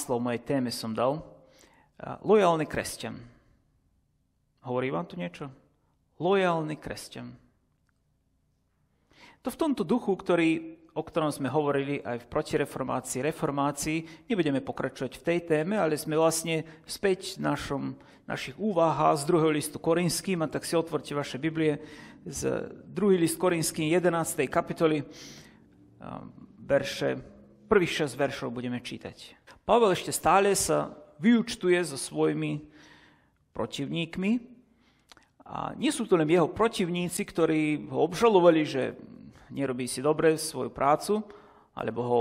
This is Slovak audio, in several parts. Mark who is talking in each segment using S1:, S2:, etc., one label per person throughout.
S1: náslov mojej téme som dal. Lojálny kresťan. Hovorí vám tu niečo? Lojálny kresťan. To v tomto duchu, ktorý, o ktorom sme hovorili aj v protireformácii, reformácii, nebudeme pokračovať v tej téme, ale sme vlastne späť v našom, našich úvahách z druhého listu Korinským, a tak si otvorte vaše Biblie z druhý list Korinským 11. kapitoly, verše prvých 6 veršov budeme čítať. Pavel ešte stále sa vyučtuje so svojimi protivníkmi. A nie sú to len jeho protivníci, ktorí ho obžalovali, že nerobí si dobre svoju prácu, alebo ho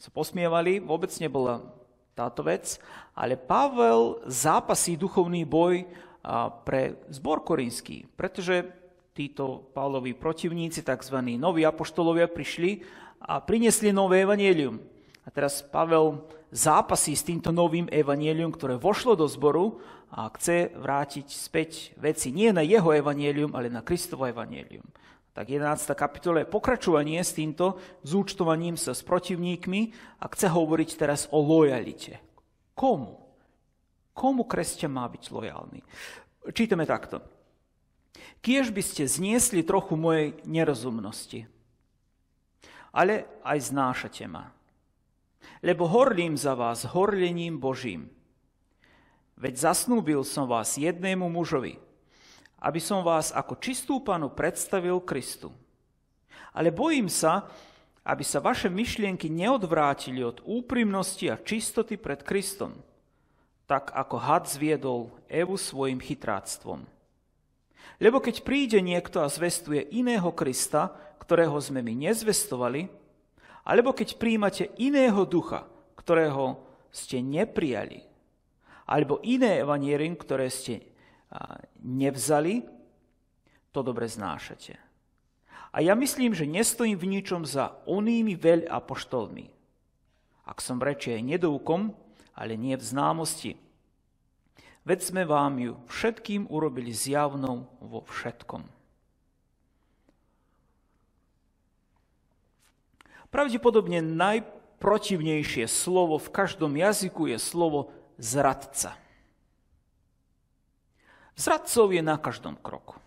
S1: sa posmievali, vôbec nebola táto vec, ale Pavel zápasí duchovný boj pre zbor korinský, pretože títo Pavlovi protivníci, tzv. noví apoštolovia, prišli a priniesli nové evanielium. A teraz Pavel zápasí s týmto novým evanielium, ktoré vošlo do zboru a chce vrátiť späť veci nie na jeho evanielium, ale na Kristovo evanielium. Tak 11. kapitola je pokračovanie s týmto zúčtovaním sa s protivníkmi a chce hovoriť teraz o lojalite. Komu? Komu kresťan má byť lojálny? Čítame takto. Kiež by ste zniesli trochu mojej nerozumnosti, ale aj znášate ma. Lebo horlím za vás horlením Božím. Veď zasnúbil som vás jednému mužovi, aby som vás ako čistú panu predstavil Kristu. Ale bojím sa, aby sa vaše myšlienky neodvrátili od úprimnosti a čistoty pred Kristom, tak ako had zviedol Evu svojim chytráctvom. Lebo keď príde niekto a zvestuje iného Krista, ktorého sme my nezvestovali, alebo keď príjmate iného ducha, ktorého ste neprijali, alebo iné evanierium, ktoré ste nevzali, to dobre znášate. A ja myslím, že nestojím v ničom za onými veľ apoštolmi. Ak som rečie aj nedoukom, ale nie v známosti. Veď sme vám ju všetkým urobili zjavnou vo všetkom. Pravdepodobne najprotivnejšie slovo v každom jazyku je slovo zradca. Zradcov je na každom kroku.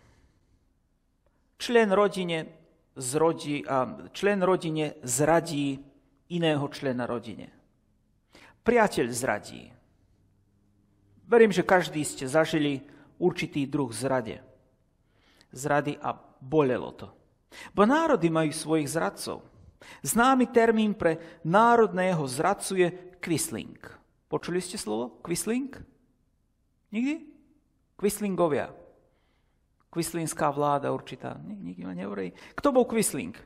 S1: Člen rodine, zrodi, a člen rodine zradí iného člena rodine. Priateľ zradí. Verím, že každý ste zažili určitý druh zrade. Zrady a bolelo to. Bo národy majú svojich zradcov. Známy termín pre národného zradcu je quisling. Počuli ste slovo quisling? Nikdy? Quislingovia. Quislingská vláda určitá. Nikdy ma nehovorí. Kto bol Quisling?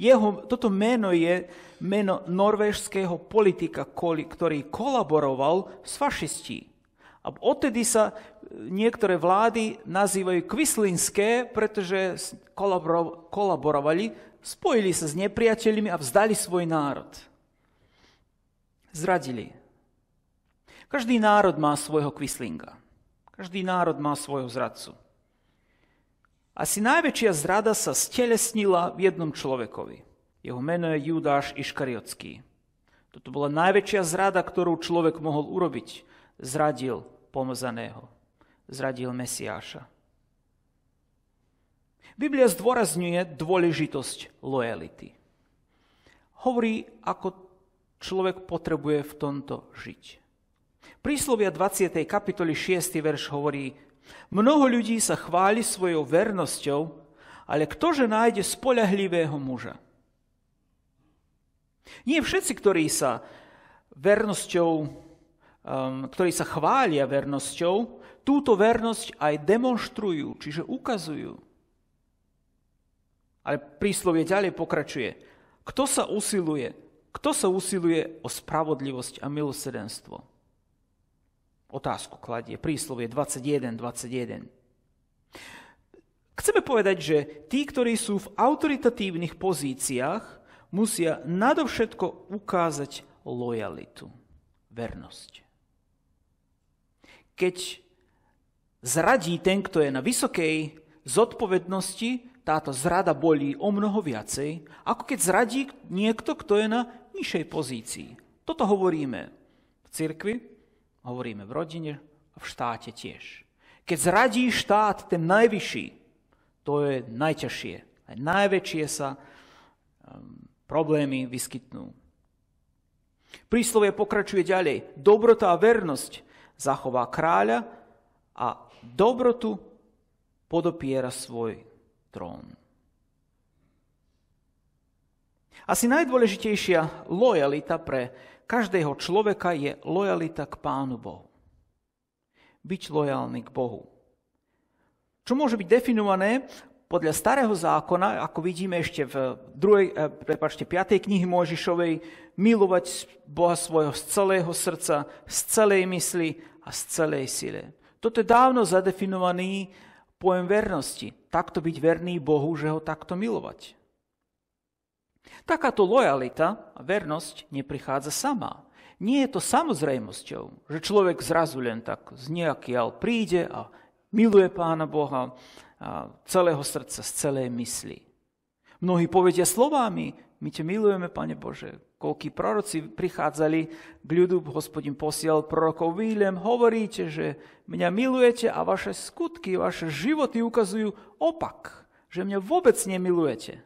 S1: Jeho, toto meno je meno norvéžského politika, ktorý kolaboroval s fašistí. A odtedy sa niektoré vlády nazývajú kvislinské, pretože kolaborovali, spojili sa s nepriateľmi a vzdali svoj národ. Zradili. Každý národ má svojho kvislinga. Každý národ má svojho zradcu. Asi najväčšia zrada sa stelesnila v jednom človekovi. Jeho meno je Judáš Iškariotský. Toto bola najväčšia zrada, ktorú človek mohol urobiť. Zradil pomazaného zradil Mesiáša. Biblia zdôrazňuje dôležitosť lojality. Hovorí, ako človek potrebuje v tomto žiť. Príslovia 20. kapitoli 6. verš hovorí, Mnoho ľudí sa chváli svojou vernosťou, ale ktože nájde spolahlivého muža? Nie všetci, ktorí sa vernosťou, um, ktorí sa chvália vernosťou, túto vernosť aj demonstrujú, čiže ukazujú. Ale príslovie ďalej pokračuje. Kto sa usiluje? Kto sa usiluje o spravodlivosť a milosedenstvo? Otázku kladie príslovie 21.21. 21. Chceme povedať, že tí, ktorí sú v autoritatívnych pozíciách, musia nadovšetko ukázať lojalitu, vernosť. Keď zradí ten, kto je na vysokej zodpovednosti, táto zrada bolí o mnoho viacej, ako keď zradí niekto, kto je na nižšej pozícii. Toto hovoríme v cirkvi, hovoríme v rodine a v štáte tiež. Keď zradí štát ten najvyšší, to je najťažšie. Aj najväčšie sa um, problémy vyskytnú. Príslovie pokračuje ďalej. Dobrota a vernosť zachová kráľa a dobrotu podopiera svoj trón. Asi najdôležitejšia lojalita pre každého človeka je lojalita k Pánu Bohu. Byť lojálny k Bohu. Čo môže byť definované podľa starého zákona, ako vidíme ešte v druhej, eh, prepáčte, 5. knihy Mojžišovej, milovať Boha svojho z celého srdca, z celej mysli a z celej sile. Toto je dávno zadefinovaný pojem vernosti. Takto byť verný Bohu, že ho takto milovať. Takáto lojalita a vernosť neprichádza sama. Nie je to samozrejmosťou, že človek zrazu len tak z nejaký príde a miluje Pána Boha celého srdca, z celej mysli. Mnohí povedia slovami, my ťa milujeme, Pane Bože. Koľkí proroci prichádzali k ľudu, hospodin posiel prorokov William, hovoríte, že mňa milujete a vaše skutky, vaše životy ukazujú opak, že mňa vôbec nemilujete.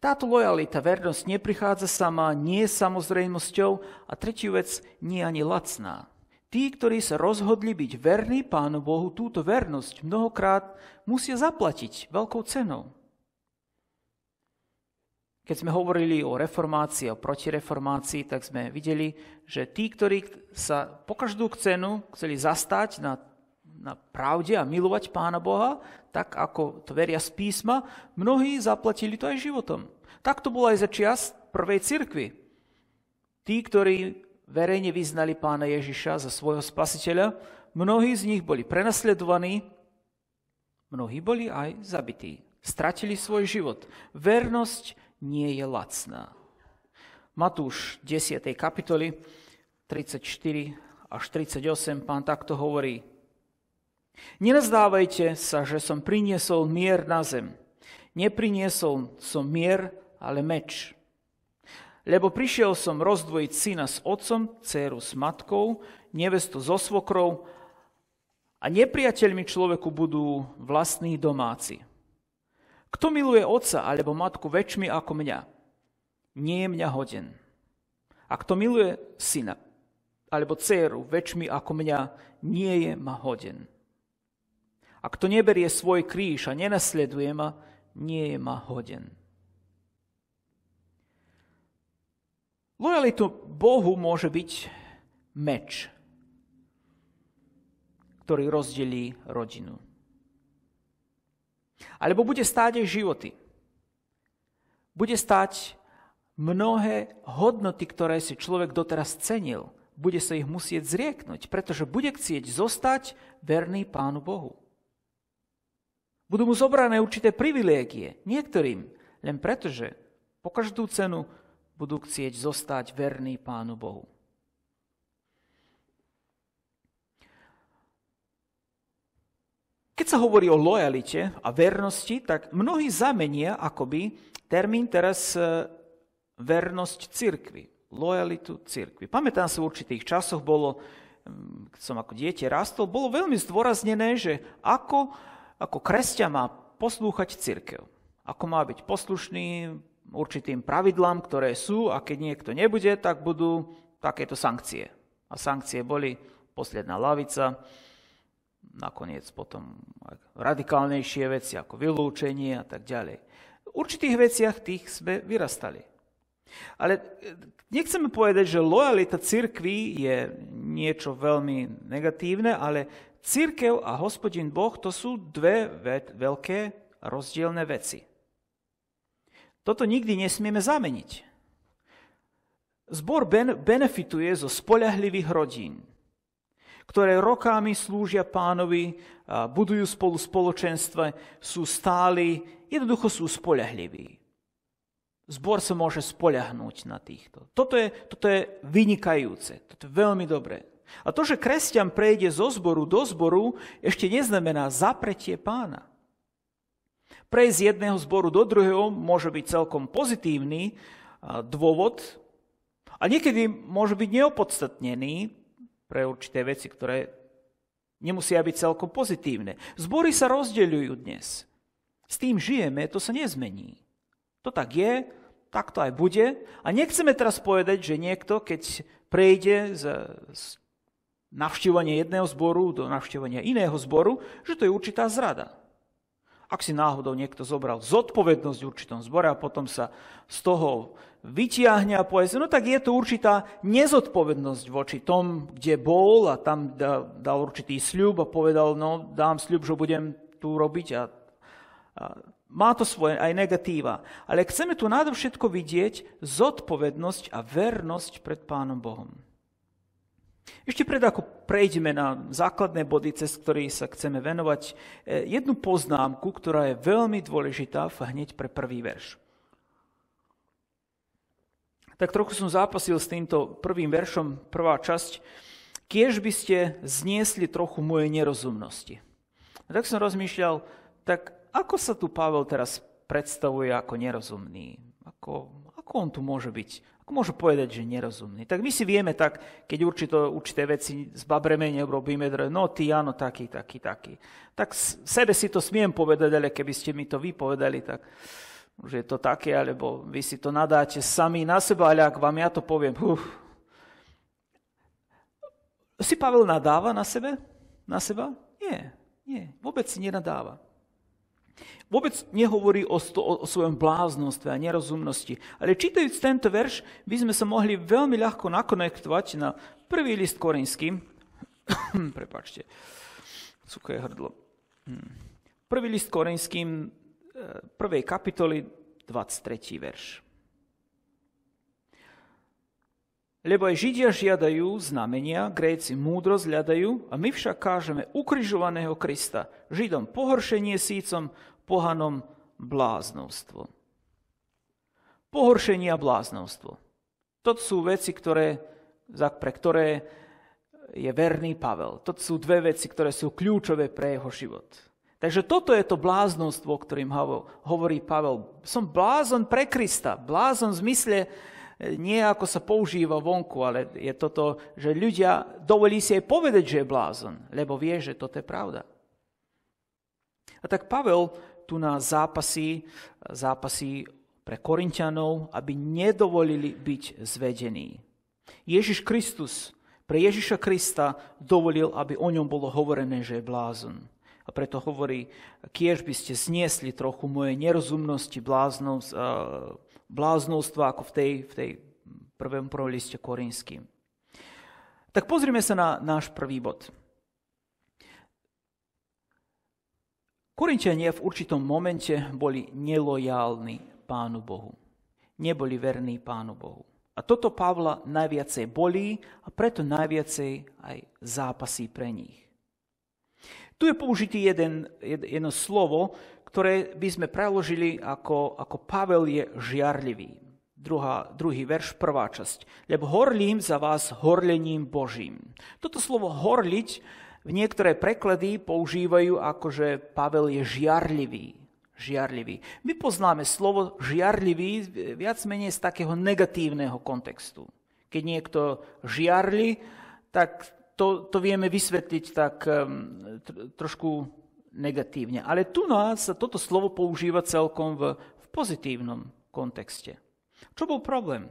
S1: Táto lojalita, vernosť neprichádza sama, nie je samozrejmosťou a tretiu vec nie je ani lacná. Tí, ktorí sa rozhodli byť verní Pánu Bohu, túto vernosť mnohokrát musia zaplatiť veľkou cenou. Keď sme hovorili o reformácii a o protireformácii, tak sme videli, že tí, ktorí sa po každú cenu chceli zastať na, na pravde a milovať Pána Boha, tak ako to veria z písma, mnohí zaplatili to aj životom. Tak to bolo aj za čias prvej cirkvi. Tí, ktorí verejne vyznali pána Ježiša za svojho spasiteľa, mnohí z nich boli prenasledovaní, mnohí boli aj zabití. Stratili svoj život. Vernosť nie je lacná. Matúš 10. kapitoli 34 až 38 pán takto hovorí. Nenazdávajte sa, že som priniesol mier na zem. Nepriniesol som mier, ale meč. Lebo prišiel som rozdvojiť syna s otcom, dceru s matkou, nevestu so svokrou a nepriateľmi človeku budú vlastní domáci. Kto miluje otca alebo matku väčšmi ako mňa, nie je mňa hoden. A kto miluje syna alebo dceru väčšmi ako mňa, nie je ma hoden. A kto neberie svoj kríž a nenasleduje ma, nie je ma hoden. Lojalitu Bohu môže byť meč, ktorý rozdelí rodinu. Alebo bude stáť ich životy. Bude stáť mnohé hodnoty, ktoré si človek doteraz cenil. Bude sa ich musieť zrieknúť, pretože bude chcieť zostať verný Pánu Bohu. Budú mu zobrané určité privilégie, niektorým, len pretože po každú cenu budú chcieť zostať verný Pánu Bohu. Keď sa hovorí o lojalite a vernosti, tak mnohí zamenia akoby termín teraz e, vernosť cirkvi, lojalitu cirkvi. Pamätám sa v určitých časoch bolo, keď som ako dieťa rastol, bolo veľmi zdôraznené, že ako, ako kresťa má poslúchať cirkev. Ako má byť poslušný určitým pravidlám, ktoré sú a keď niekto nebude, tak budú takéto sankcie. A sankcie boli posledná lavica, nakoniec potom radikálnejšie veci ako vylúčenie a tak ďalej. V určitých veciach tých sme vyrastali. Ale e, nechceme povedať, že lojalita cirkvi je niečo veľmi negatívne, ale Církev a hospodin Boh to sú dve veľké rozdielne veci. Toto nikdy nesmieme zameniť. Zbor benefituje zo spoľahlivých rodín, ktoré rokami slúžia pánovi, budujú spolu spoločenstve, sú stáli, jednoducho sú spolahliví. Zbor sa môže spolahnúť na týchto. Toto je, toto je vynikajúce, toto je veľmi dobré. A to, že kresťan prejde zo zboru do zboru, ešte neznamená zapretie pána. Prejsť z jedného zboru do druhého môže byť celkom pozitívny dôvod a niekedy môže byť neopodstatnený, pre určité veci, ktoré nemusia byť celkom pozitívne. Zbory sa rozdeľujú dnes. S tým žijeme, to sa nezmení. To tak je, tak to aj bude. A nechceme teraz povedať, že niekto, keď prejde z, z navštívania jedného zboru do navštívania iného zboru, že to je určitá zrada. Ak si náhodou niekto zobral zodpovednosť v určitom zbore a potom sa z toho vytiahne a povie si, no tak je tu určitá nezodpovednosť voči tom, kde bol a tam dal určitý sľub a povedal, no dám sľub, že budem tu robiť a, a má to svoje aj negatíva. Ale chceme tu nadovšetko vidieť zodpovednosť a vernosť pred Pánom Bohom. Ešte pred ako prejdeme na základné body, cez ktorý sa chceme venovať, eh, jednu poznámku, ktorá je veľmi dôležitá hneď pre prvý verš tak trochu som zápasil s týmto prvým veršom, prvá časť. Kiež by ste zniesli trochu moje nerozumnosti. A tak som rozmýšľal, tak ako sa tu Pavel teraz predstavuje ako nerozumný? Ako, ako on tu môže byť? Ako môže povedať, že nerozumný? Tak my si vieme tak, keď určito, určité veci zbabreme, neurobíme, no ty áno, taký, taký, taký. Tak sebe si to smiem povedať, ale keby ste mi to vypovedali, tak že je to také, alebo vy si to nadáte sami na seba, ale ak vám ja to poviem, uf. Si Pavel nadáva na sebe? Na seba? Nie, nie, vôbec si nenadáva. Vôbec nehovorí o, sto, o svojom bláznostve a nerozumnosti. Ale čítajúc tento verš, by sme sa mohli veľmi ľahko nakonektovať na prvý list korinským. Prepačte, cuké hrdlo. Hm. Prvý list korinským, prvej kapitoly 23. verš. Lebo aj Židia žiadajú znamenia, Gréci múdrosť hľadajú, a my však kážeme ukrižovaného Krista, Židom pohoršenie sícom, pohanom bláznostvo. Pohoršenie a bláznostvo. To sú veci, ktoré, pre ktoré je verný Pavel. To sú dve veci, ktoré sú kľúčové pre jeho život. Takže toto je to bláznostvo, o ktorým hovorí Pavel. Som blázon pre Krista. Blázon v zmysle e, nie ako sa používa vonku, ale je toto, že ľudia dovolí si aj povedať, že je blázon, lebo vie, že toto je pravda. A tak Pavel tu na zápasy, zápasy pre Korintianov, aby nedovolili byť zvedení. Ježiš Kristus pre Ježiša Krista dovolil, aby o ňom bolo hovorené, že je blázon. A preto hovorí, kiež by ste zniesli trochu moje nerozumnosti, eh, bláznostva, ako v tej, v tej prvom prvom korinským. Tak pozrime sa na náš prvý bod. Korinčania v určitom momente boli nelojálni Pánu Bohu. Neboli verní Pánu Bohu. A toto Pavla najviacej bolí a preto najviacej aj zápasí pre nich. Tu je použitý jeden, jedno slovo, ktoré by sme preložili ako, ako Pavel je žiarlivý. Druhá, druhý verš, prvá časť. Lebo horlím za vás horlením Božím. Toto slovo horliť v niektoré preklady používajú ako, že Pavel je žiarlivý. Žiarlivý. My poznáme slovo žiarlivý viac menej z takého negatívneho kontextu. Keď niekto žiarli, tak to, to vieme vysvetliť tak trošku negatívne. Ale tu nás toto slovo používa celkom v, v pozitívnom kontexte. Čo bol problém?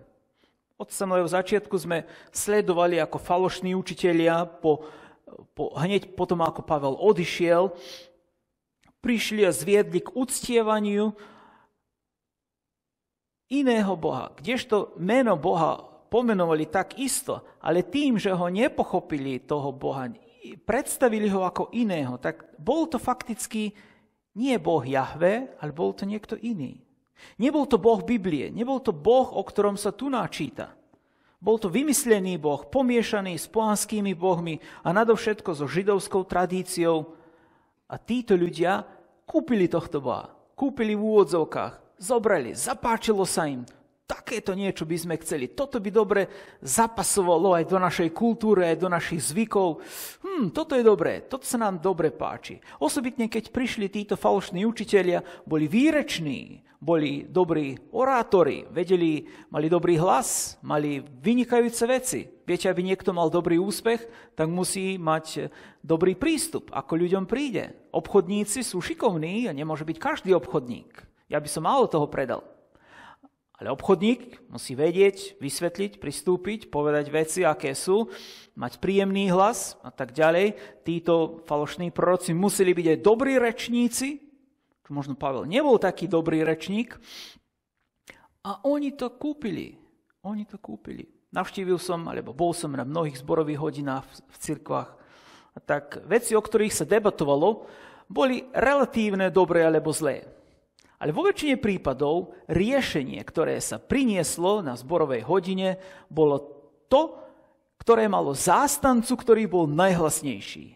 S1: Od samého začiatku sme sledovali, ako falošní učitelia, po, po, hneď potom, ako Pavel odišiel, prišli a zviedli k uctievaniu iného Boha. Kdežto meno Boha pomenovali tak isto, ale tým, že ho nepochopili toho Boha, predstavili ho ako iného, tak bol to fakticky nie Boh Jahve, ale bol to niekto iný. Nebol to Boh Biblie, nebol to Boh, o ktorom sa tu načíta. Bol to vymyslený Boh, pomiešaný s pohanskými bohmi a nadovšetko so židovskou tradíciou. A títo ľudia kúpili tohto Boha. Kúpili v úvodzovkách, zobrali, zapáčilo sa im, takéto niečo by sme chceli. Toto by dobre zapasovalo aj do našej kultúry, aj do našich zvykov. Hm, toto je dobré, toto sa nám dobre páči. Osobitne, keď prišli títo falošní učitelia, boli výreční, boli dobrí orátori, vedeli, mali dobrý hlas, mali vynikajúce veci. Viete, aby niekto mal dobrý úspech, tak musí mať dobrý prístup, ako ľuďom príde. Obchodníci sú šikovní a nemôže byť každý obchodník. Ja by som málo toho predal. Ale obchodník musí vedieť, vysvetliť, pristúpiť, povedať veci, aké sú, mať príjemný hlas a tak ďalej. Títo falošní proroci museli byť aj dobrí rečníci, čo možno Pavel nebol taký dobrý rečník. A oni to kúpili. Oni to kúpili. Navštívil som, alebo bol som na mnohých zborových hodinách v cirkvách. A tak veci, o ktorých sa debatovalo, boli relatívne dobré alebo zlé. Ale vo väčšine prípadov riešenie, ktoré sa prinieslo na zborovej hodine, bolo to, ktoré malo zástancu, ktorý bol najhlasnejší.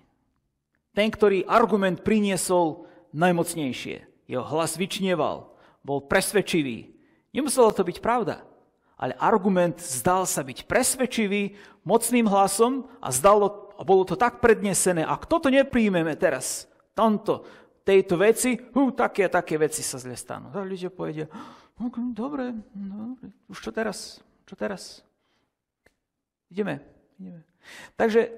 S1: Ten, ktorý argument priniesol najmocnejšie. Jeho hlas vyčnieval, bol presvedčivý. Nemusela to byť pravda, ale argument zdal sa byť presvedčivý mocným hlasom a, zdalo, a bolo to tak prednesené, ak toto nepríjmeme teraz, tomto, tejto veci, hú, také a také veci sa zle stanú. A ľudia povedia, no, no dobre, no, už čo teraz, čo teraz? Ideme, ideme. Takže e,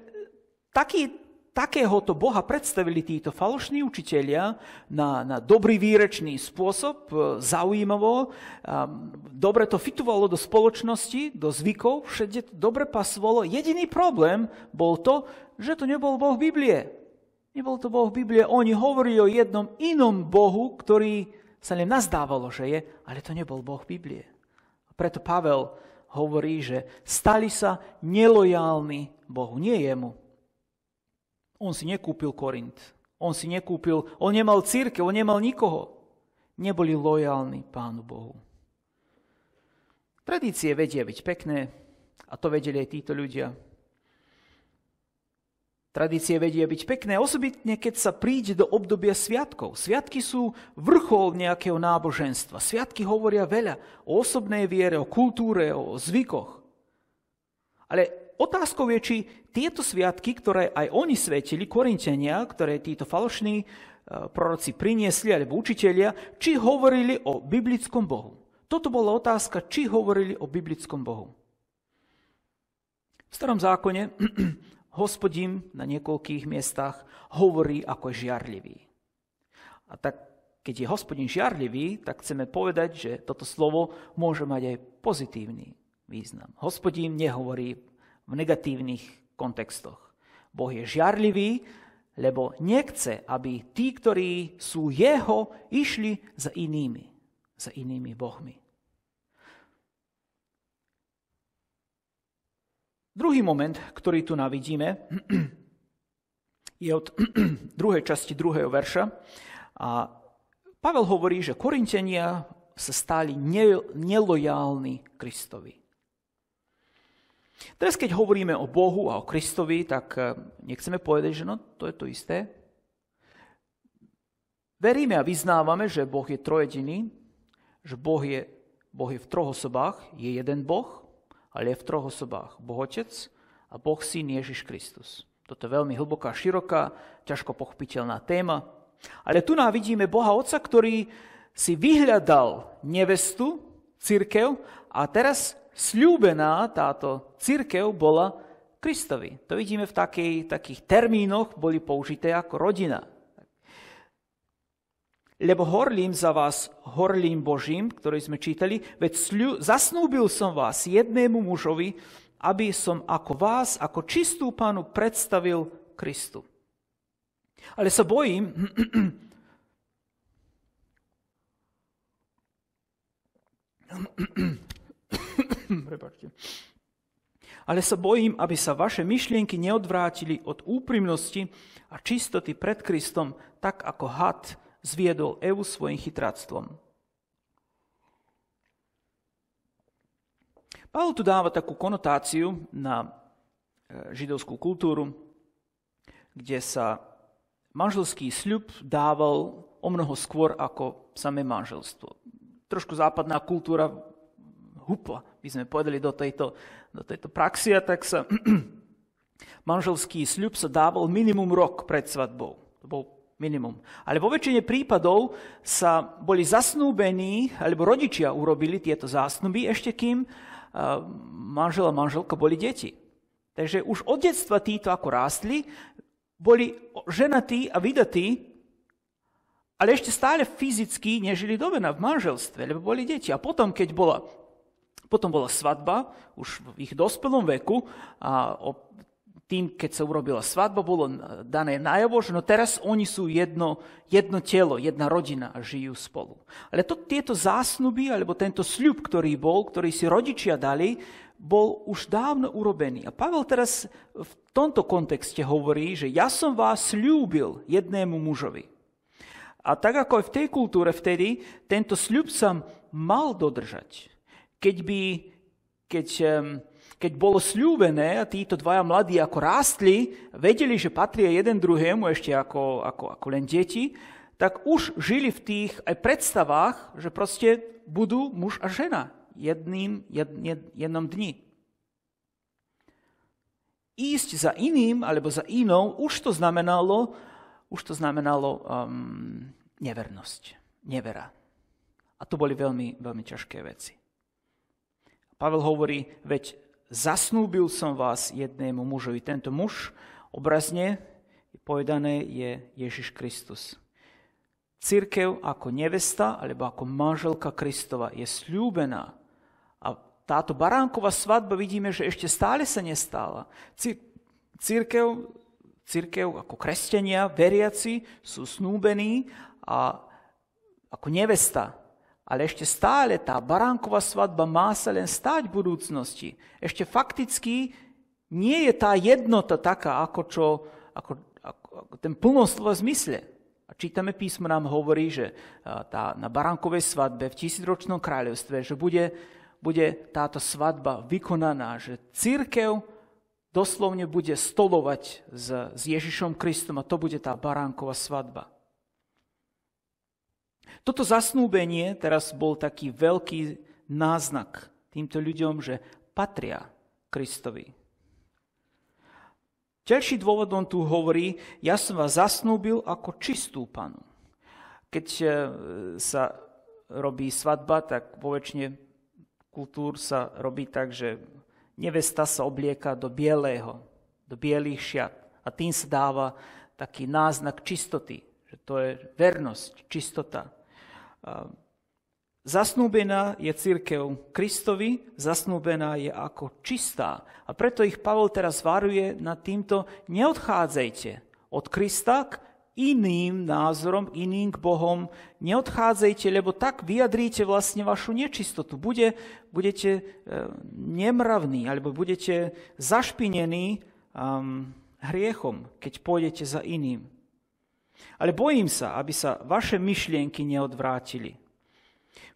S1: taký, takéhoto Boha predstavili títo falošní učitelia na, na dobrý výrečný spôsob, e, zaujímavo, e, dobre to fitovalo do spoločnosti, do zvykov, všade to dobre pasovalo. Jediný problém bol to, že to nebol Boh Biblie. Nebol to Boh Biblie, oni hovorili o jednom inom Bohu, ktorý sa len nazdávalo, že je, ale to nebol Boh Biblie. A preto Pavel hovorí, že stali sa nelojálni Bohu, nie jemu. On si nekúpil Korint, on si nekúpil, on nemal círke, on nemal nikoho. Neboli lojálni Pánu Bohu. Tradície vedia byť pekné a to vedeli aj títo ľudia. Tradície vedia byť pekné, osobitne keď sa príde do obdobia sviatkov. Sviatky sú vrchol nejakého náboženstva. Sviatky hovoria veľa o osobnej viere, o kultúre, o zvykoch. Ale otázkou je, či tieto sviatky, ktoré aj oni svetili, korintenia, ktoré títo falošní e, proroci priniesli, alebo učitelia, či hovorili o biblickom Bohu. Toto bola otázka, či hovorili o biblickom Bohu. V starom zákone hospodím na niekoľkých miestach hovorí ako žiarlivý. A tak, keď je hospodin žiarlivý, tak chceme povedať, že toto slovo môže mať aj pozitívny význam. Hospodin nehovorí v negatívnych kontextoch. Boh je žiarlivý, lebo nechce, aby tí, ktorí sú jeho, išli za inými, za inými bohmi. Druhý moment, ktorý tu navidíme, je od druhej časti druhého verša. A Pavel hovorí, že Korintenia sa stali nelojálni Kristovi. Teraz, keď hovoríme o Bohu a o Kristovi, tak eh, nechceme povedať, že no, to je to isté. Veríme a vyznávame, že Boh je trojediný, že boh je, boh je v troch osobách, je jeden Boh, ale je v troch osobách. Boh Otec a Boh Syn Ježiš Kristus. Toto je veľmi hlboká, široká, ťažko pochopiteľná téma. Ale tu nám vidíme Boha Otca, ktorý si vyhľadal nevestu, církev, a teraz sľúbená táto církev bola Kristovi. To vidíme v takej, takých termínoch, boli použité ako rodina. Lebo horlím za vás horlím Božím, ktorý sme čítali, veď sľu, zasnúbil som vás jednému mužovi, aby som ako vás, ako čistú pánu predstavil Kristu. Ale sa bojím, Ale sa bojím, aby sa vaše myšlienky neodvrátili od úprimnosti a čistoty pred Kristom, tak ako had zviedol Evu svojim chytráctvom. Pavel tu dáva takú konotáciu na e, židovskú kultúru, kde sa manželský sľub dával o mnoho skôr ako samé manželstvo. Trošku západná kultúra hupla, by sme povedali, do tejto, do tejto praxia, tak sa manželský sľub sa dával minimum rok pred svadbou. To bol minimum. Ale vo väčšine prípadov sa boli zasnúbení, alebo rodičia urobili tieto zásnuby ešte kým eh, manžel a manželka boli deti. Takže už od detstva títo ako rástli, boli ženatí a vydatí, ale ešte stále fyzicky nežili dovena v manželstve, lebo boli deti. A potom, keď bola, potom bola svadba, už v ich dospelom veku, a tým, keď sa urobila svadba, bolo dané najavo, že no teraz oni sú jedno, jedno telo, jedna rodina a žijú spolu. Ale to, tieto zásnuby, alebo tento sľub, ktorý bol, ktorý si rodičia dali, bol už dávno urobený. A Pavel teraz v tomto kontexte hovorí, že ja som vás slúbil jednému mužovi. A tak ako aj v tej kultúre vtedy, tento sľub som mal dodržať. Keď by, keď, um, keď bolo slúbené, títo dvaja mladí ako rástli, vedeli, že patria jeden druhému ešte ako, ako, ako len deti, tak už žili v tých aj predstavách, že proste budú muž a žena jedným, jed, jed, jednom dni. Ísť za iným alebo za inou už to znamenalo, už to znamenalo um, nevernosť, nevera. A to boli veľmi, veľmi ťažké veci. Pavel hovorí, veď zasnúbil som vás jednému mužovi. Tento muž obrazne povedané je Ježiš Kristus. Církev ako nevesta alebo ako manželka Kristova je slúbená. A táto baránková svadba vidíme, že ešte stále sa nestála. Církev, církev ako kresťania, veriaci sú snúbení a ako nevesta ale ešte stále tá baránková svadba má sa len stáť v budúcnosti. Ešte fakticky nie je tá jednota taká, ako, čo, ako, ako, ako ten v zmysle. A čítame písmo, nám hovorí, že tá, na baránkovej svadbe v tisícročnom kráľovstve, že bude, bude táto svadba vykonaná, že církev doslovne bude stolovať s, s Ježišom Kristom a to bude tá baránková svadba. Toto zasnúbenie teraz bol taký veľký náznak týmto ľuďom, že patria Kristovi. Ďalší dôvod on tu hovorí, ja som vás zasnúbil ako čistú panu. Keď e, sa robí svadba, tak vo väčšine kultúr sa robí tak, že nevesta sa oblieka do bieleho, do bielých šiat. A tým sa dáva taký náznak čistoty, že to je vernosť, čistota. Zasnúbená je církev Kristovi, zasnúbená je ako čistá. A preto ich Pavol teraz varuje nad týmto, neodchádzajte od Krista k iným názorom, iným k Bohom, neodchádzajte, lebo tak vyjadríte vlastne vašu nečistotu. Bude, budete e, nemravní, alebo budete zašpinení um, hriechom, keď pôjdete za iným. Ale bojím sa, aby sa vaše myšlienky neodvrátili.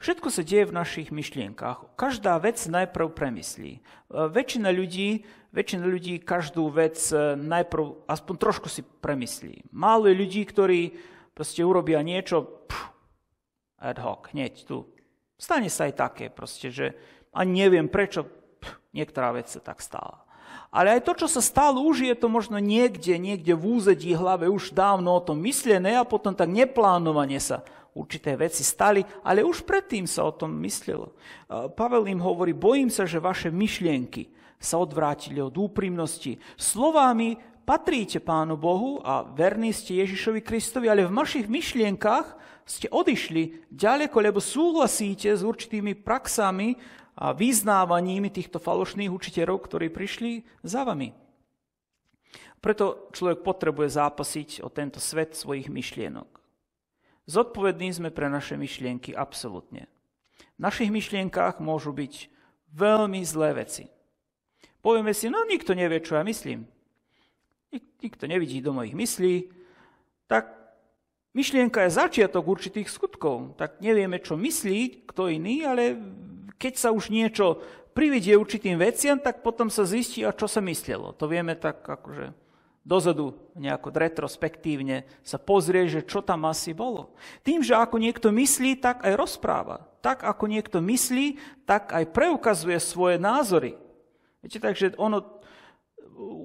S1: Všetko sa deje v našich myšlienkach. Každá vec najprv premyslí. E, väčšina ľudí, väčšina ľudí každú vec e, najprv aspoň trošku si premyslí. Málo je ľudí, ktorí proste urobia niečo pff, ad hoc, hneď tu. Stane sa aj také proste, že ani neviem prečo pff, niektorá vec sa tak stala. Ale aj to, čo sa stalo, už je to možno niekde, niekde v úzadí hlave už dávno o tom myslené a potom tak neplánovane sa určité veci stali, ale už predtým sa o tom myslelo. E, Pavel im hovorí, bojím sa, že vaše myšlienky sa odvrátili od úprimnosti. Slovami patríte Pánu Bohu a verní ste Ježišovi Kristovi, ale v vašich myšlienkach ste odišli ďaleko, lebo súhlasíte s určitými praxami a vyznávaním týchto falošných učiteľov, ktorí prišli za vami. Preto človek potrebuje zápasiť o tento svet svojich myšlienok. Zodpovední sme pre naše myšlienky absolútne. V našich myšlienkách môžu byť veľmi zlé veci. Povieme si, no nikto nevie, čo ja myslím. Nik- nikto nevidí do mojich myslí. Tak myšlienka je začiatok určitých skutkov. Tak nevieme, čo myslí kto iný, ale keď sa už niečo privedie určitým veciam, tak potom sa zistí, a čo sa myslelo. To vieme tak akože dozadu nejako retrospektívne sa pozrie, že čo tam asi bolo. Tým, že ako niekto myslí, tak aj rozpráva. Tak ako niekto myslí, tak aj preukazuje svoje názory. Viete, takže ono,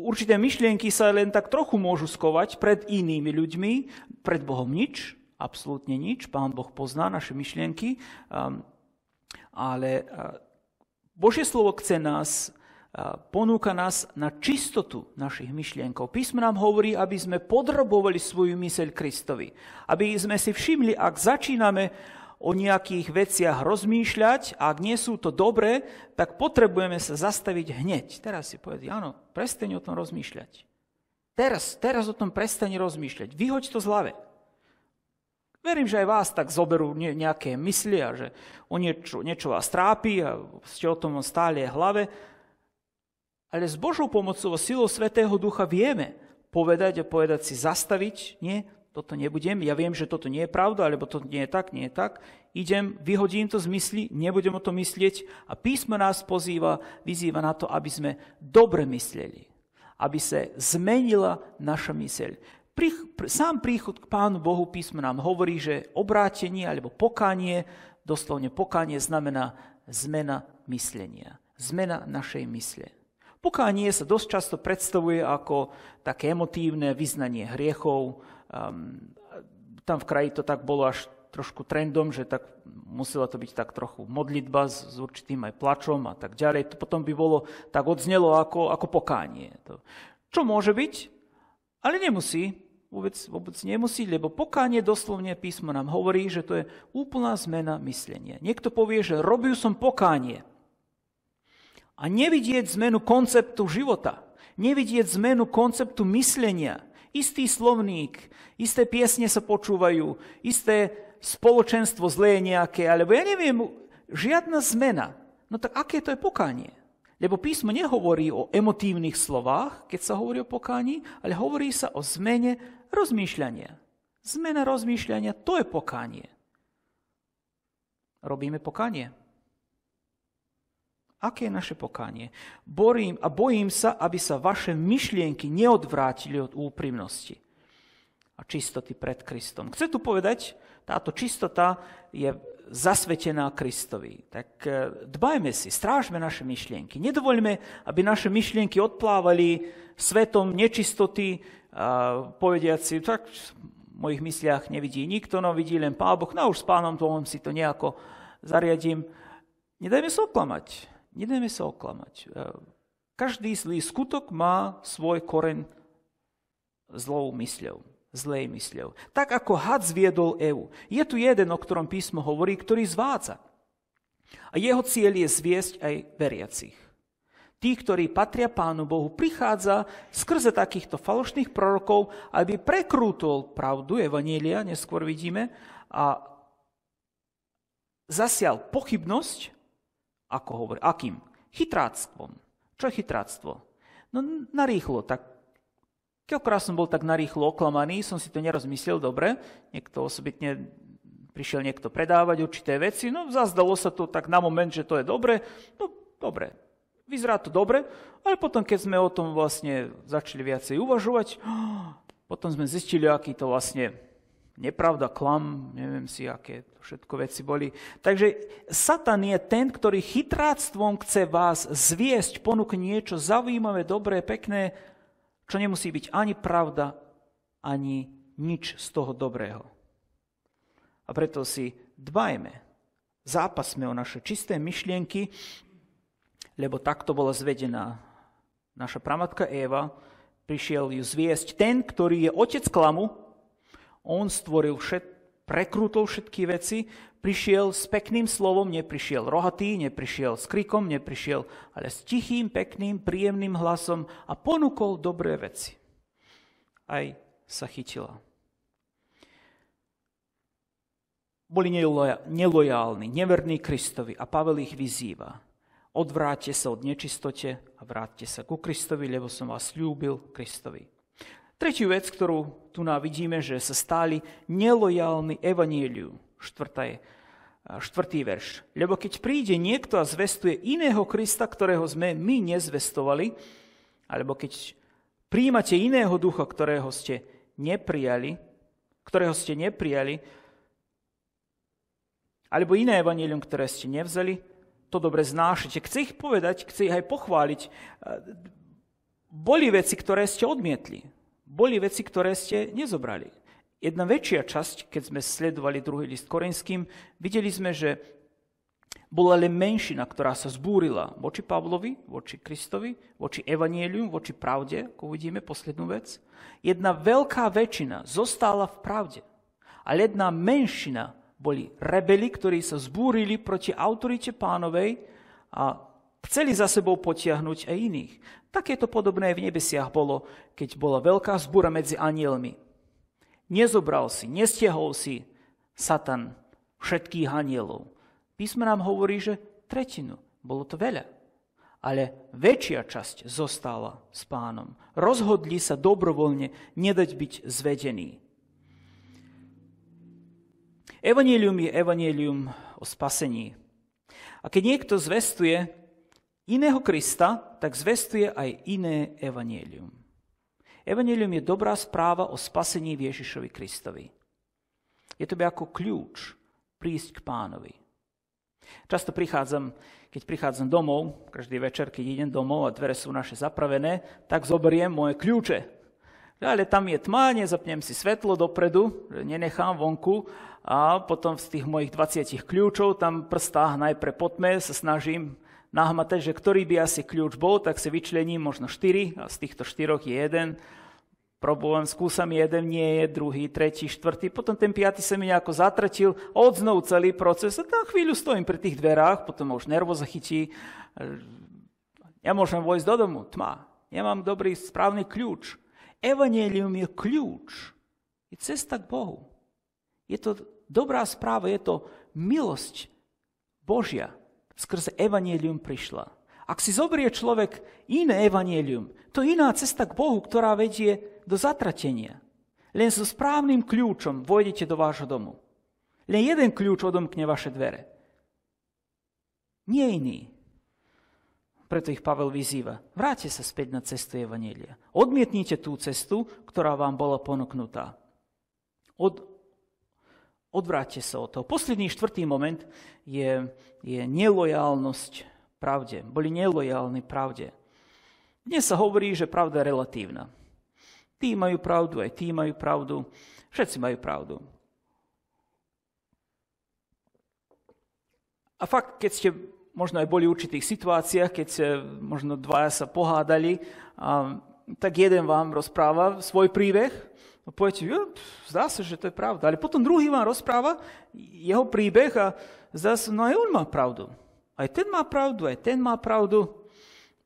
S1: určité myšlienky sa len tak trochu môžu skovať pred inými ľuďmi, pred Bohom nič, absolútne nič. Pán Boh pozná naše myšlienky, ehm, ale e, Božie slovo chce nás, e, ponúka nás na čistotu našich myšlienkov. Písmo nám hovorí, aby sme podrobovali svoju myseľ Kristovi. Aby sme si všimli, ak začíname o nejakých veciach rozmýšľať a ak nie sú to dobré, tak potrebujeme sa zastaviť hneď. Teraz si povedať, áno, prestaň o tom rozmýšľať. Teraz, teraz o tom prestaň rozmýšľať. Vyhoď to z hlave. Verím, že aj vás tak zoberú nejaké mysli a že o niečo, niečo vás trápi a ste o tom stále hlave. Ale s Božou pomocou a silou Svetého Ducha vieme povedať a povedať si zastaviť, nie, toto nebudem, ja viem, že toto nie je pravda, alebo to nie je tak, nie je tak. Idem, vyhodím to z mysli, nebudem o to myslieť a písmo nás pozýva, vyzýva na to, aby sme dobre mysleli, aby sa zmenila naša myseľ sám príchod k Pánu Bohu písmo nám hovorí, že obrátenie alebo pokanie, doslovne pokanie znamená zmena myslenia. Zmena našej mysle. Pokánie sa dosť často predstavuje ako také emotívne vyznanie hriechov. Um, tam v kraji to tak bolo až trošku trendom, že tak musela to byť tak trochu modlitba s, s určitým aj plačom a tak ďalej. To potom by bolo, tak odznelo ako, ako pokánie. To, čo môže byť, ale nemusí vôbec, vôbec nemusí, lebo pokánie doslovne písmo nám hovorí, že to je úplná zmena myslenia. Niekto povie, že robil som pokánie. A nevidieť zmenu konceptu života, nevidieť zmenu konceptu myslenia, istý slovník, isté piesne sa počúvajú, isté spoločenstvo zlé je nejaké, alebo ja neviem, žiadna zmena. No tak aké to je pokánie? Lebo písmo nehovorí o emotívnych slovách, keď sa hovorí o pokáni, ale hovorí sa o zmene rozmýšľania. Zmena rozmýšľania, to je pokánie. Robíme pokánie. Aké je naše pokánie? Borím a bojím sa, aby sa vaše myšlienky neodvrátili od úprimnosti a čistoty pred Kristom. Chce tu povedať, táto čistota je zasvetená Kristovi. Tak e, dbajme si, strážme naše myšlienky. Nedovoľme, aby naše myšlienky odplávali svetom nečistoty, povediať si, tak v mojich mysliach nevidí nikto, no vidí len Pán Boh, no už s Pánom Bohom si to nejako zariadím. Nedajme sa oklamať, nedajme sa oklamať. E, každý zlý skutok má svoj koren zlou mysľou zlej mysľou. Tak ako had zviedol Evu. Je tu jeden, o ktorom písmo hovorí, ktorý zvádza. A jeho cieľ je zviesť aj veriacich. Tí, ktorí patria Pánu Bohu, prichádza skrze takýchto falošných prorokov, aby prekrútol pravdu Evanília, neskôr vidíme, a zasial pochybnosť, ako hovorí, akým? Chytráctvom. Čo je chytráctvo? No narýchlo, tak Koľkokrát som bol tak narýchlo oklamaný, som si to nerozmyslel dobre, niekto osobitne prišiel niekto predávať určité veci, no zazdalo sa to tak na moment, že to je dobre, no dobre, vyzerá to dobre, ale potom keď sme o tom vlastne začali viacej uvažovať, potom sme zistili, aký to vlastne nepravda, klam, neviem si, aké to všetko veci boli. Takže Satan je ten, ktorý chytráctvom chce vás zviesť, ponúkne niečo zaujímavé, dobré, pekné, čo nemusí byť ani pravda, ani nič z toho dobrého. A preto si dbajme, zápasme o naše čisté myšlienky, lebo takto bola zvedená naša pramatka Eva prišiel ju zviesť ten, ktorý je otec klamu, on stvoril všetko, prekrútol všetky veci, prišiel s pekným slovom, neprišiel rohatý, neprišiel s krikom, neprišiel, ale s tichým, pekným, príjemným hlasom a ponúkol dobré veci. Aj sa chytila. Boli nelojálni, neverní Kristovi a Pavel ich vyzýva. Odvráťte sa od nečistote a vráťte sa ku Kristovi, lebo som vás ľúbil Kristovi. Tretiu vec, ktorú tu na vidíme, že sa stali nelojálni evaníliu. Štvrtá štvrtý verš. Lebo keď príde niekto a zvestuje iného Krista, ktorého sme my nezvestovali, alebo keď príjmate iného ducha, ktorého ste neprijali, ktorého ste neprijali, alebo iné evanílium, ktoré ste nevzali, to dobre znášete. Chce ich povedať, chce ich aj pochváliť. Boli veci, ktoré ste odmietli boli veci, ktoré ste nezobrali. Jedna väčšia časť, keď sme sledovali druhý list Korinským, videli sme, že bola len menšina, ktorá sa zbúrila voči Pavlovi, voči Kristovi, voči Evanielium, voči pravde, ako uvidíme poslednú vec. Jedna veľká väčšina zostala v pravde, ale jedna menšina boli rebeli, ktorí sa zbúrili proti autorite pánovej a Chceli za sebou potiahnuť aj iných. Takéto podobné v nebesiach bolo, keď bola veľká zbúra medzi anielmi. Nezobral si, nestiehol si Satan všetkých anielov. Písmo nám hovorí, že tretinu, bolo to veľa. Ale väčšia časť zostala s pánom. Rozhodli sa dobrovoľne nedať byť zvedení. Evangelium je evangelium o spasení. A keď niekto zvestuje, iného Krista, tak zvestuje aj iné evanielium. Evanielium je dobrá správa o spasení Ježišovi Kristovi. Je to by ako kľúč prísť k pánovi. Často prichádzam, keď prichádzam domov, každý večer, keď idem domov a dvere sú naše zapravené, tak zoberiem moje kľúče. Ale tam je tma, nezapnem si svetlo dopredu, nenechám vonku a potom z tých mojich 20 kľúčov tam prstá najprv potme sa snažím Nahmate, že ktorý by asi kľúč bol, tak si vyčlením možno štyri a z týchto štyroch je jeden. Problém, skúsam jeden, nie je druhý, tretí, štvrtý, potom ten piatý sa mi nejako zatratil, odznov celý proces a tam chvíľu stojím pri tých dverách, potom už nervo zachytí, nemôžem ja vojsť do domu, tma, nemám dobrý, správny kľúč. Evangelium je kľúč, je cesta k Bohu. Je to dobrá správa, je to milosť Božia, skrze evanielium prišla. Ak si zobrie človek iné evanielium, to je iná cesta k Bohu, ktorá vedie do zatratenia. Len so správnym kľúčom vojdete do vášho domu. Len jeden kľúč odomkne vaše dvere. Nie iný. Preto ich Pavel vyzýva. Vráte sa späť na cestu Evanielia. Odmietnite tú cestu, ktorá vám bola ponúknutá. Od, Odvráťte sa od toho. Posledný štvrtý moment je, je nelojálnosť pravde. Boli nelojálni pravde. Dnes sa hovorí, že pravda je relatívna. Tí majú pravdu, aj tí majú pravdu, všetci majú pravdu. A fakt, keď ste možno aj boli v určitých situáciách, keď ste možno dvaja sa pohádali, a, tak jeden vám rozpráva svoj príbeh no poviete, jo, zdá sa, že to je pravda. Ale potom druhý vám rozpráva jeho príbeh a zdá sa, no aj on má pravdu. Aj ten má pravdu, aj ten má pravdu.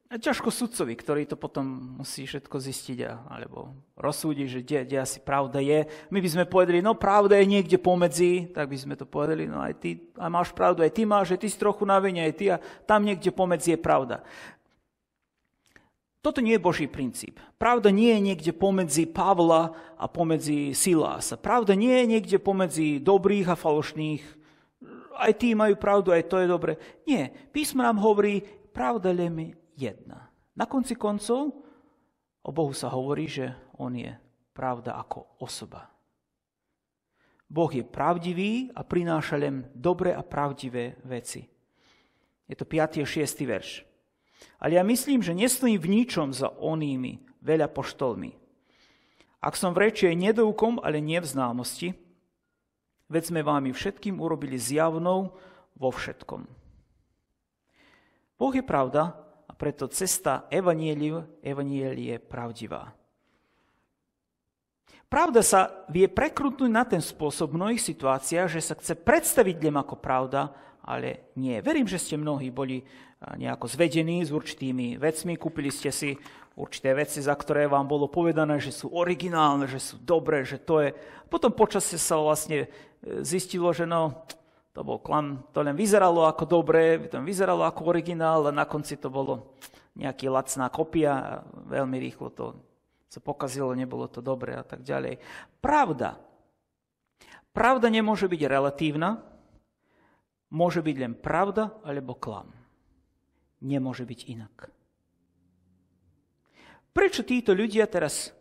S1: A ťažko sudcovi, ktorý to potom musí všetko zistiť a, alebo rozsúdi, že kde, kde asi pravda je. My by sme povedali, no pravda je niekde pomedzi, tak by sme to povedali, no aj ty a máš pravdu, aj ty máš, aj ty si trochu na aj ty a tam niekde pomedzi je pravda. Toto nie je Boží princíp. Pravda nie je niekde pomedzi Pavla a pomedzi Silása. Pravda nie je niekde pomedzi dobrých a falošných. Aj tí majú pravdu, aj to je dobre. Nie, písmo nám hovorí, pravda len jedna. Na konci koncov o Bohu sa hovorí, že On je pravda ako osoba. Boh je pravdivý a prináša len dobre a pravdivé veci. Je to 5. a 6. verš. Ale ja myslím, že nestojím v ničom za onými veľa poštolmi. Ak som v reči aj nedoukom, ale nie v známosti, veď sme vámi všetkým urobili zjavnou vo všetkom. Boh je pravda a preto cesta evanieliu, evanielie je pravdivá. Pravda sa vie prekrutnúť na ten spôsob v mnohých situáciách, že sa chce predstaviť ľem ako pravda, ale nie. Verím, že ste mnohí boli eh, nejako zvedení s určitými vecmi, kúpili ste si určité veci, za ktoré vám bolo povedané, že sú originálne, že sú dobré, že to je. Potom počasie sa vlastne eh, zistilo, že no, to bol klam, to len vyzeralo ako dobré, to len vyzeralo ako originál, a na konci to bolo nejaký lacná kopia a veľmi rýchlo to sa pokazilo, nebolo to dobré a tak ďalej. Pravda. Pravda nemôže byť relatívna, môže byť len pravda alebo klam. Nemôže byť inak. Prečo títo ľudia teraz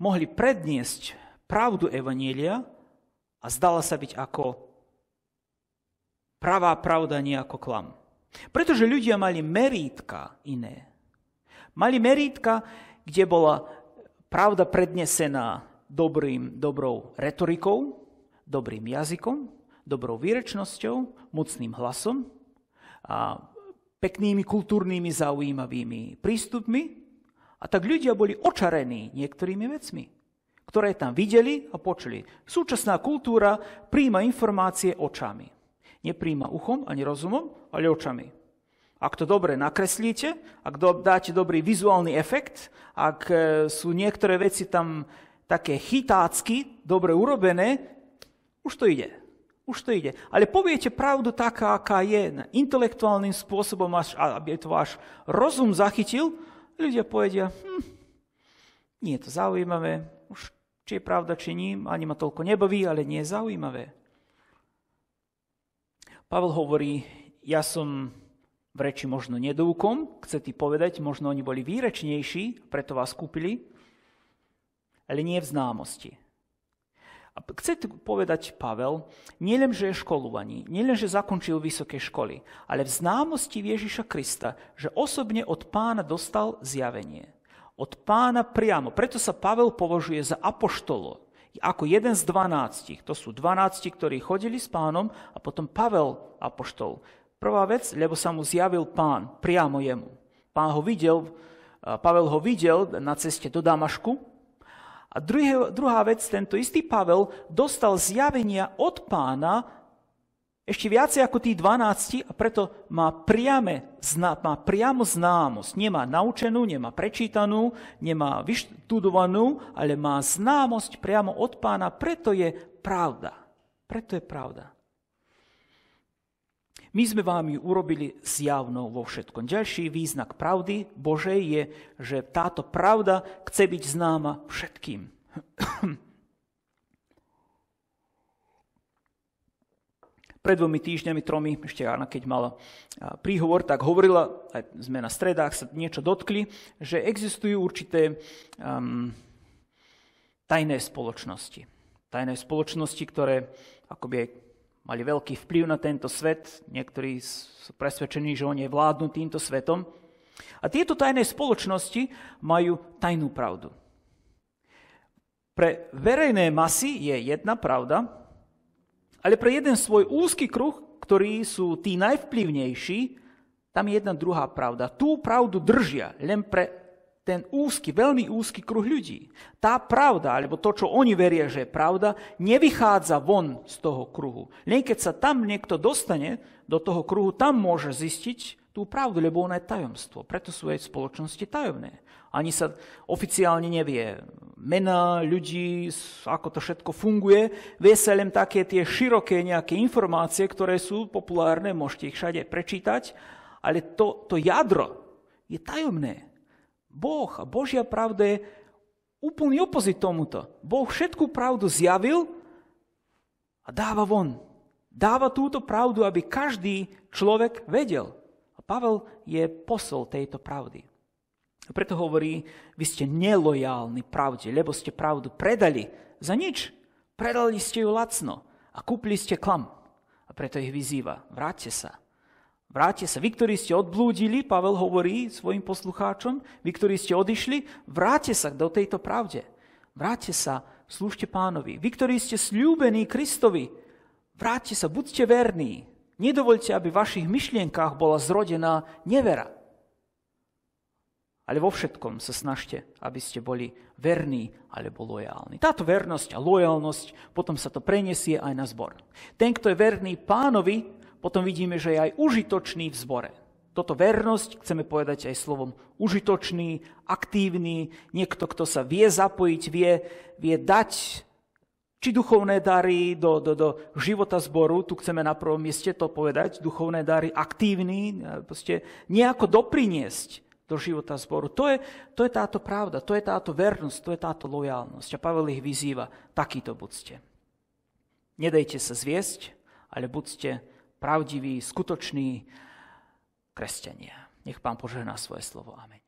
S1: mohli predniesť pravdu Evanielia a zdala sa byť ako pravá pravda, nie ako klam? Pretože ľudia mali merítka iné. Mali merítka, kde bola pravda prednesená dobrým, dobrou retorikou, dobrým jazykom, dobrou výrečnosťou, mocným hlasom a peknými kultúrnymi zaujímavými prístupmi. A tak ľudia boli očarení niektorými vecmi, ktoré tam videli a počuli. Súčasná kultúra príjma informácie očami. Nepríjma uchom ani rozumom, ale očami. Ak to dobre nakreslíte, ak dáte dobrý vizuálny efekt, ak e, sú niektoré veci tam také chytácky, dobre urobené, už to ide. Už to ide. Ale poviete pravdu taká, aká je, intelektuálnym spôsobom, až, aby to váš rozum zachytil, ľudia povedia, hm, nie je to zaujímavé, už či je pravda, či ním ani ma toľko nebaví, ale nie je zaujímavé. Pavel hovorí, ja som v reči možno nedúkom, chce ti povedať, možno oni boli výrečnejší, preto vás kúpili, ale nie v známosti. A chce tu povedať Pavel, nielen, že je školovaný, nielen, že zakončil vysoké školy, ale v známosti Ježiša Krista, že osobne od pána dostal zjavenie. Od pána priamo. Preto sa Pavel považuje za apoštolo, ako jeden z dvanáctich. To sú dvanácti, ktorí chodili s pánom a potom Pavel apoštol. Prvá vec, lebo sa mu zjavil pán priamo jemu. Pán ho videl, eh, Pavel ho videl na ceste do Damašku a druhé, druhá vec, tento istý Pavel dostal zjavenia od pána ešte viacej ako tí 12 a preto má, priame, zna, má priamo známosť. Nemá naučenú, nemá prečítanú, nemá vyštudovanú, ale má známosť priamo od pána, preto je pravda. Preto je pravda. My sme vám ju urobili zjavnou vo všetkom. Ďalší význak pravdy Božej je, že táto pravda chce byť známa všetkým. Pred dvomi týždňami, tromi, ešte Anna, keď mala príhovor, tak hovorila, aj sme na stredách sa niečo dotkli, že existujú určité um, tajné spoločnosti. Tajné spoločnosti, ktoré akoby aj mali veľký vplyv na tento svet, niektorí sú presvedčení, že oni vládnu týmto svetom. A tieto tajné spoločnosti majú tajnú pravdu. Pre verejné masy je jedna pravda, ale pre jeden svoj úzky kruh, ktorý sú tí najvplyvnejší, tam je jedna druhá pravda. Tú pravdu držia len pre ten úzky, veľmi úzky kruh ľudí. Tá pravda, alebo to, čo oni veria, že je pravda, nevychádza von z toho kruhu. Len keď sa tam niekto dostane do toho kruhu, tam môže zistiť tú pravdu, lebo ona je tajomstvo. Preto sú aj v spoločnosti tajomné. Ani sa oficiálne nevie mena ľudí, ako to všetko funguje. Vie sa len také tie široké nejaké informácie, ktoré sú populárne, môžete ich všade prečítať, ale to, to jadro je tajomné. Boh a Božia pravda je úplný opozit tomuto. Boh všetku pravdu zjavil a dáva von. Dáva túto pravdu, aby každý človek vedel. A Pavel je posol tejto pravdy. A preto hovorí, vy ste nelojálni pravde, lebo ste pravdu predali za nič. Predali ste ju lacno a kúpili ste klam. A preto ich vyzýva, vráťte sa, Vráťte sa. Vy, ktorí ste odblúdili, Pavel hovorí svojim poslucháčom, vy, ktorí ste odišli, vráte sa do tejto pravde. Vráte sa, slúžte pánovi. Vy, ktorí ste slúbení Kristovi, vráte sa, buďte verní. Nedovolte, aby v vašich myšlienkách bola zrodená nevera. Ale vo všetkom sa snažte, aby ste boli verní alebo lojálni. Táto vernosť a lojalnosť potom sa to preniesie aj na zbor. Ten, kto je verný pánovi, potom vidíme, že je aj užitočný v zbore. Toto vernosť chceme povedať aj slovom užitočný, aktívny, niekto, kto sa vie zapojiť, vie, vie dať či duchovné dary do, do, do života zboru, tu chceme na prvom mieste to povedať, duchovné dary aktívny, e, proste nejako dopriniesť do života zboru. To je, to je táto pravda, to je táto vernosť, to je táto lojálnosť. A Pavel ich vyzýva, takýto buďte. Nedejte sa zviesť, ale buďte pravdiví, skutoční kresťania. Nech pán požehná svoje slovo. Amen.